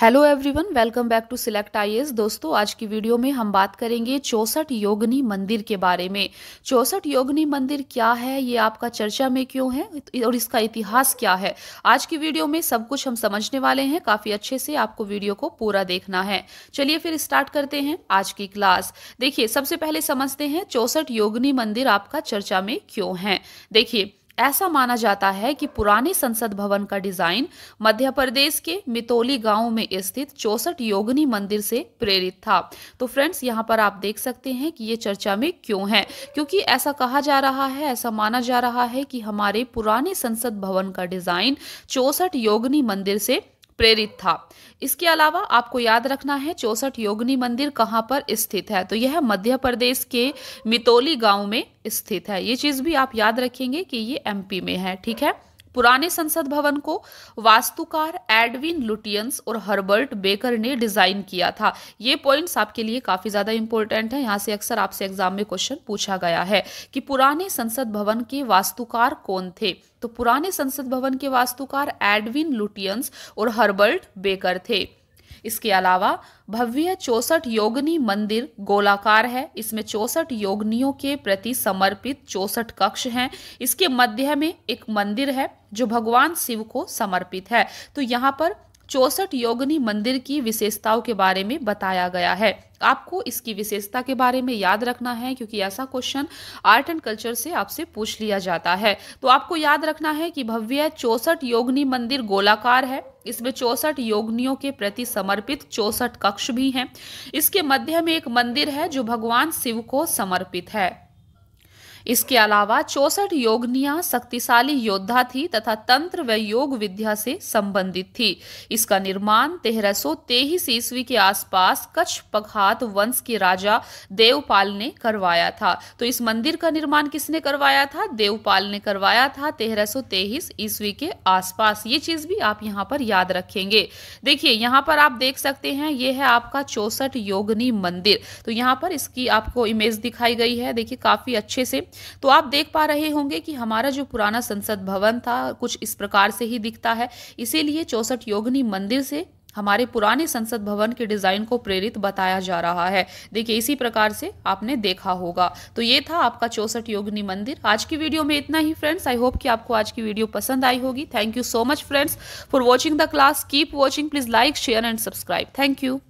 hello everyone welcome back to select I दोस्तों आज की वीडियो में हम बात करेंगे चौसठ योगनी मंदिर के बारे में चौसठ योगनी मंदिर क्या है ये आपका चर्चा में क्यों है और इसका इतिहास क्या है आज की वीडियो में सब कुछ हम समझने वाले हैं काफी अच्छे से आपको वीडियो को पूरा देखना है चलिए फिर स्टार्ट करते हैं आज की क्लास देखिए सबसे पहले समझते हैं चौसठ योगनी मंदिर आपका चर्चा में क्यों है देखिए ऐसा माना जाता है कि पुराने संसद भवन का डिजाइन मध्य प्रदेश के मितोली गांव में स्थित चौसठ योगिनी मंदिर से प्रेरित था तो फ्रेंड्स यहाँ पर आप देख सकते हैं कि ये चर्चा में क्यों है क्योंकि ऐसा कहा जा रहा है ऐसा माना जा रहा है कि हमारे पुराने संसद भवन का डिजाइन चौसठ योगिनी मंदिर से प्रेरित था इसके अलावा आपको याद रखना है चौसठ योगनी मंदिर कहाँ पर स्थित है तो यह मध्य प्रदेश के मितोली गांव में स्थित है ये चीज़ भी आप याद रखेंगे कि ये एमपी में है ठीक है पुराने संसद भवन को वास्तुकार एडविन लुटियंस और हर्बर्ट बेकर ने डिजाइन किया था ये पॉइंट्स आपके लिए काफी ज्यादा इंपॉर्टेंट है यहाँ से अक्सर आपसे एग्जाम में क्वेश्चन पूछा गया है कि पुराने संसद भवन के वास्तुकार कौन थे तो पुराने संसद भवन के वास्तुकार एडविन लुटियंस और हर्बर्ट बेकर थे इसके अलावा भव्य चौसठ योगनी मंदिर गोलाकार है इसमें चौसठ योगनियों के प्रति समर्पित चौसठ कक्ष हैं इसके मध्य में एक मंदिर है जो भगवान शिव को समर्पित है तो यहाँ पर चौसठ योगिनी मंदिर की विशेषताओं के बारे में बताया गया है आपको इसकी विशेषता के बारे में याद रखना है क्योंकि ऐसा क्वेश्चन आर्ट एंड कल्चर से आपसे पूछ लिया जाता है तो आपको याद रखना है कि भव्य चौसठ योगनी मंदिर गोलाकार है इसमें चौसठ योगनियों के प्रति समर्पित चौसठ कक्ष भी हैं इसके मध्य में एक मंदिर है जो भगवान शिव को समर्पित है इसके अलावा चौसठ योगनिया शक्तिशाली योद्धा थी तथा तंत्र व योग विद्या से संबंधित थी इसका निर्माण तेरह सौ तेईस ईस्वी के आसपास कच्छ पघात वंश के राजा देवपाल ने करवाया था तो इस मंदिर का निर्माण किसने करवाया था देवपाल ने करवाया था तेरह सौ तेईस ईस्वी के आसपास ये चीज भी आप यहाँ पर याद रखेंगे देखिए यहाँ पर आप देख सकते हैं ये है आपका चौसठ योगनी मंदिर तो यहाँ पर इसकी आपको इमेज दिखाई गई है देखिए काफी अच्छे से तो आप देख पा रहे होंगे कि हमारा जो पुराना संसद भवन था कुछ इस प्रकार से ही दिखता है इसीलिए चौसठ योगिनी मंदिर से हमारे पुराने संसद भवन के डिज़ाइन को प्रेरित बताया जा रहा है देखिए इसी प्रकार से आपने देखा होगा तो ये था आपका चौसठ योगनी मंदिर आज की वीडियो में इतना ही फ्रेंड्स आई होप कि आपको आज की वीडियो पसंद आई होगी thank you so much friends for watching the class keep watching please like share and subscribe thank you